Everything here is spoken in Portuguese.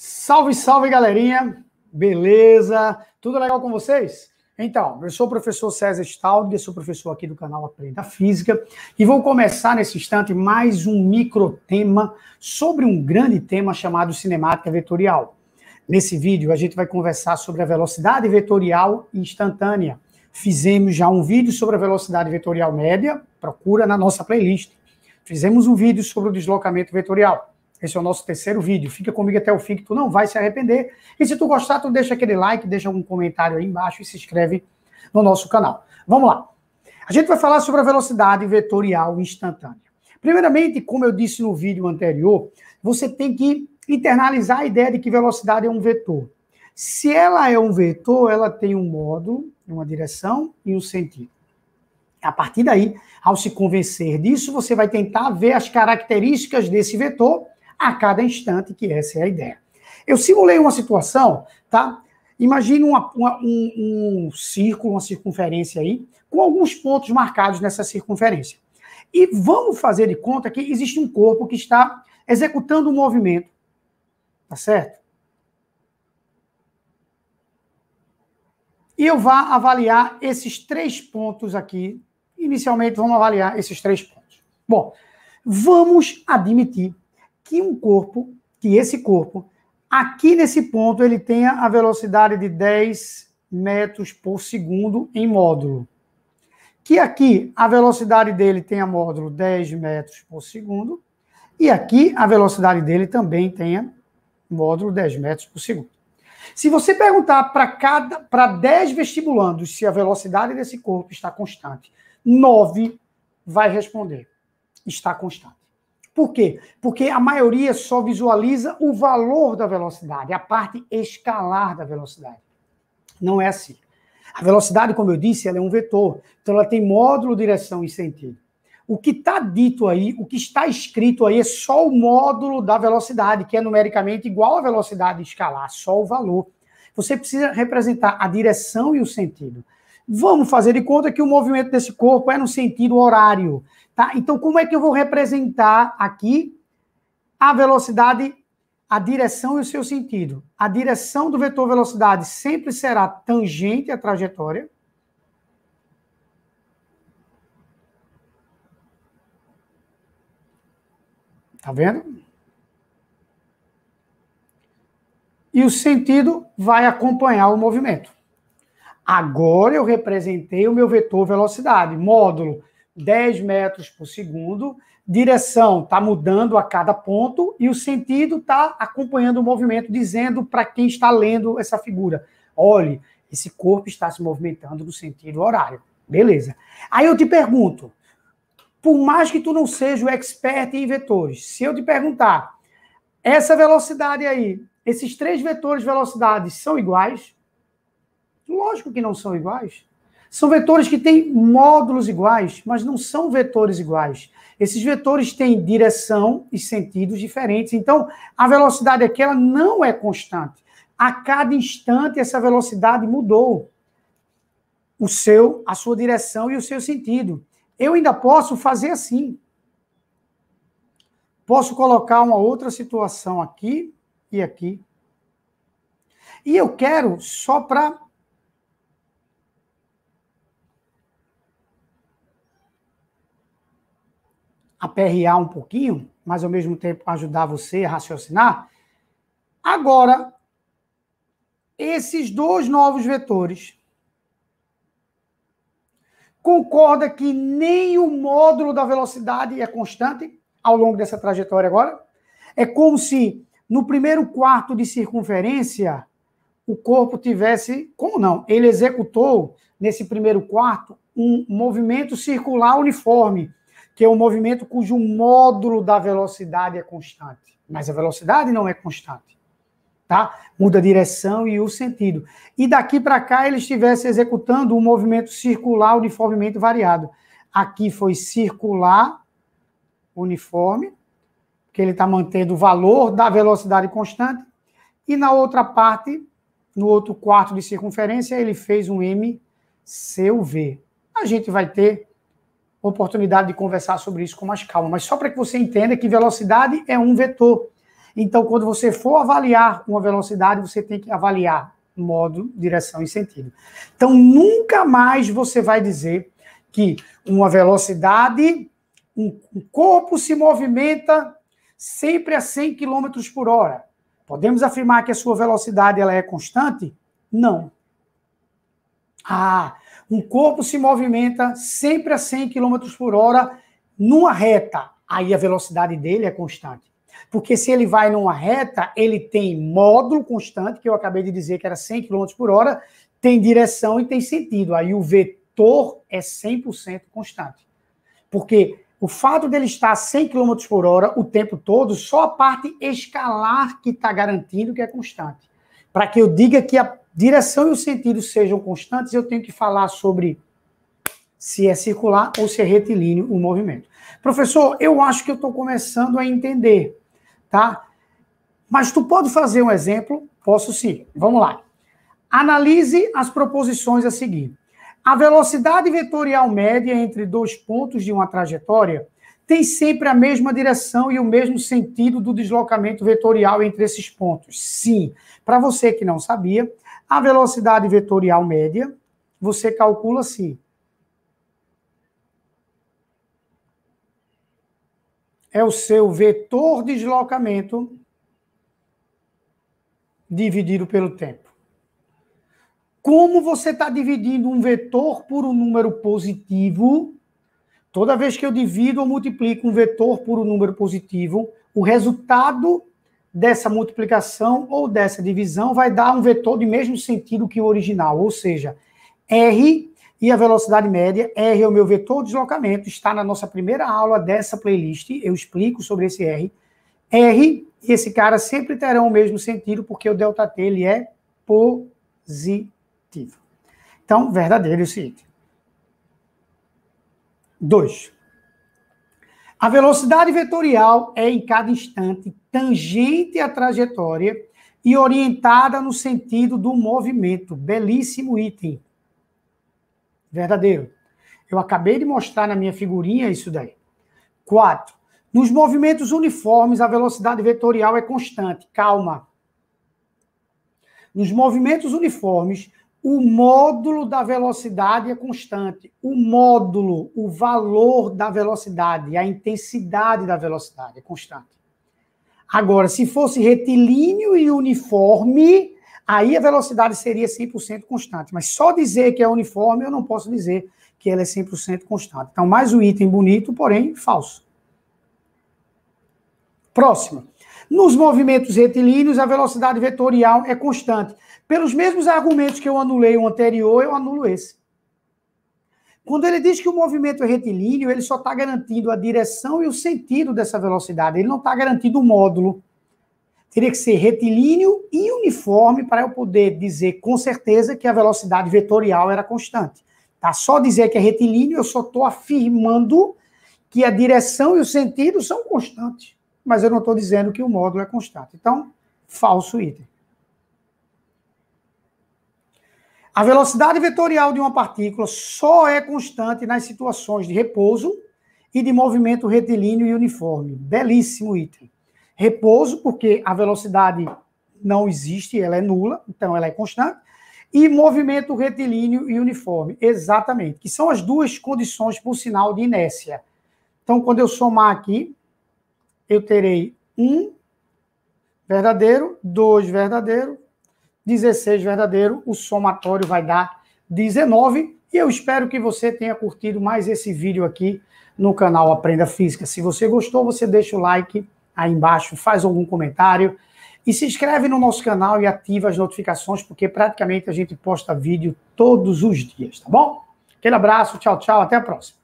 Salve, salve, galerinha! Beleza? Tudo legal com vocês? Então, eu sou o professor César Staldi, sou professor aqui do canal Aprenda Física e vou começar nesse instante mais um micro tema sobre um grande tema chamado cinemática vetorial. Nesse vídeo, a gente vai conversar sobre a velocidade vetorial instantânea. Fizemos já um vídeo sobre a velocidade vetorial média, procura na nossa playlist. Fizemos um vídeo sobre o deslocamento vetorial. Esse é o nosso terceiro vídeo. Fica comigo até o fim que tu não vai se arrepender. E se tu gostar, tu deixa aquele like, deixa algum comentário aí embaixo e se inscreve no nosso canal. Vamos lá. A gente vai falar sobre a velocidade vetorial instantânea. Primeiramente, como eu disse no vídeo anterior, você tem que internalizar a ideia de que velocidade é um vetor. Se ela é um vetor, ela tem um modo, uma direção e um sentido. A partir daí, ao se convencer disso, você vai tentar ver as características desse vetor a cada instante, que essa é a ideia. Eu simulei uma situação, tá? Imagina uma, uma, um, um círculo, uma circunferência aí, com alguns pontos marcados nessa circunferência. E vamos fazer de conta que existe um corpo que está executando um movimento, tá certo? E eu vou avaliar esses três pontos aqui. Inicialmente, vamos avaliar esses três pontos. Bom, vamos admitir que um corpo, que esse corpo, aqui nesse ponto, ele tenha a velocidade de 10 metros por segundo em módulo. Que aqui a velocidade dele tenha módulo 10 metros por segundo. E aqui a velocidade dele também tenha módulo 10 metros por segundo. Se você perguntar para cada para 10 vestibulandos se a velocidade desse corpo está constante, 9 vai responder: está constante. Por quê? Porque a maioria só visualiza o valor da velocidade, a parte escalar da velocidade. Não é assim. A velocidade, como eu disse, ela é um vetor. Então ela tem módulo, direção e sentido. O que está dito aí, o que está escrito aí é só o módulo da velocidade, que é numericamente igual à velocidade escalar, só o valor. Você precisa representar a direção e o sentido. Vamos fazer de conta que o movimento desse corpo é no sentido horário. Tá? Então, como é que eu vou representar aqui a velocidade, a direção e o seu sentido? A direção do vetor velocidade sempre será tangente à trajetória. Tá vendo? E o sentido vai acompanhar o movimento. Agora eu representei o meu vetor velocidade, módulo 10 metros por segundo, direção está mudando a cada ponto e o sentido está acompanhando o movimento, dizendo para quem está lendo essa figura: olhe, esse corpo está se movimentando no sentido horário. Beleza. Aí eu te pergunto, por mais que tu não seja o expert em vetores, se eu te perguntar, essa velocidade aí, esses três vetores de velocidades são iguais? Lógico que não são iguais. São vetores que têm módulos iguais, mas não são vetores iguais. Esses vetores têm direção e sentidos diferentes. Então, a velocidade aqui ela não é constante. A cada instante, essa velocidade mudou. O seu, a sua direção e o seu sentido. Eu ainda posso fazer assim. Posso colocar uma outra situação aqui e aqui. E eu quero, só para aperrear um pouquinho, mas ao mesmo tempo ajudar você a raciocinar. Agora, esses dois novos vetores concorda que nem o módulo da velocidade é constante ao longo dessa trajetória agora? É como se no primeiro quarto de circunferência o corpo tivesse, como não? Ele executou nesse primeiro quarto um movimento circular uniforme que é um movimento cujo módulo da velocidade é constante. Mas a velocidade não é constante. Tá? Muda a direção e o sentido. E daqui para cá ele estivesse executando um movimento circular uniformemente variado. Aqui foi circular uniforme, que ele está mantendo o valor da velocidade constante. E na outra parte, no outro quarto de circunferência, ele fez um M seu V. A gente vai ter oportunidade de conversar sobre isso com mais calma. Mas só para que você entenda que velocidade é um vetor. Então, quando você for avaliar uma velocidade, você tem que avaliar modo, direção e sentido. Então, nunca mais você vai dizer que uma velocidade, um, corpo se movimenta sempre a 100 km por hora. Podemos afirmar que a sua velocidade ela é constante? Não. Ah, um corpo se movimenta sempre a 100 km por hora numa reta. Aí a velocidade dele é constante. Porque se ele vai numa reta, ele tem módulo constante, que eu acabei de dizer que era 100 km por hora, tem direção e tem sentido. Aí o vetor é 100% constante. Porque o fato dele estar a 100 km por hora o tempo todo, só a parte escalar que está garantindo que é constante. Para que eu diga que a direção e o sentido sejam constantes, eu tenho que falar sobre se é circular ou se é retilíneo o movimento. Professor, eu acho que eu estou começando a entender, tá? Mas tu pode fazer um exemplo? Posso sim. Vamos lá. Analise as proposições a seguir. A velocidade vetorial média entre dois pontos de uma trajetória tem sempre a mesma direção e o mesmo sentido do deslocamento vetorial entre esses pontos. Sim. Para você que não sabia, a velocidade vetorial média, você calcula assim. É o seu vetor deslocamento dividido pelo tempo. Como você está dividindo um vetor por um número positivo, toda vez que eu divido ou multiplico um vetor por um número positivo, o resultado dessa multiplicação ou dessa divisão vai dar um vetor de mesmo sentido que o original, ou seja, R e a velocidade média, R é o meu vetor de deslocamento, está na nossa primeira aula dessa playlist, eu explico sobre esse R. R e esse cara sempre terão o mesmo sentido, porque o delta T ele é positivo. Então, verdadeiro é o seguinte. 2. A velocidade vetorial é em cada instante tangente à trajetória e orientada no sentido do movimento. Belíssimo item. Verdadeiro. Eu acabei de mostrar na minha figurinha isso daí. 4. Nos movimentos uniformes, a velocidade vetorial é constante. Calma. Nos movimentos uniformes, o módulo da velocidade é constante. O módulo, o valor da velocidade, a intensidade da velocidade é constante. Agora, se fosse retilíneo e uniforme, aí a velocidade seria 100% constante. Mas só dizer que é uniforme, eu não posso dizer que ela é 100% constante. Então, mais um item bonito, porém falso. Próximo. Nos movimentos retilíneos, a velocidade vetorial é constante. Pelos mesmos argumentos que eu anulei o anterior, eu anulo esse. Quando ele diz que o movimento é retilíneo, ele só está garantindo a direção e o sentido dessa velocidade. Ele não está garantindo o módulo. Teria que ser retilíneo e uniforme para eu poder dizer com certeza que a velocidade vetorial era constante. Tá? Só dizer que é retilíneo, eu só estou afirmando que a direção e o sentido são constantes mas eu não estou dizendo que o módulo é constante. Então, falso item. A velocidade vetorial de uma partícula só é constante nas situações de repouso e de movimento retilíneo e uniforme. Belíssimo item. Repouso, porque a velocidade não existe, ela é nula, então ela é constante. E movimento retilíneo e uniforme, exatamente, que são as duas condições por sinal de inércia. Então, quando eu somar aqui, eu terei um verdadeiro, dois verdadeiro, 16 verdadeiro, o somatório vai dar 19. E eu espero que você tenha curtido mais esse vídeo aqui no canal Aprenda Física. Se você gostou, você deixa o like aí embaixo, faz algum comentário e se inscreve no nosso canal e ativa as notificações, porque praticamente a gente posta vídeo todos os dias, tá bom? Aquele abraço, tchau, tchau, até a próxima.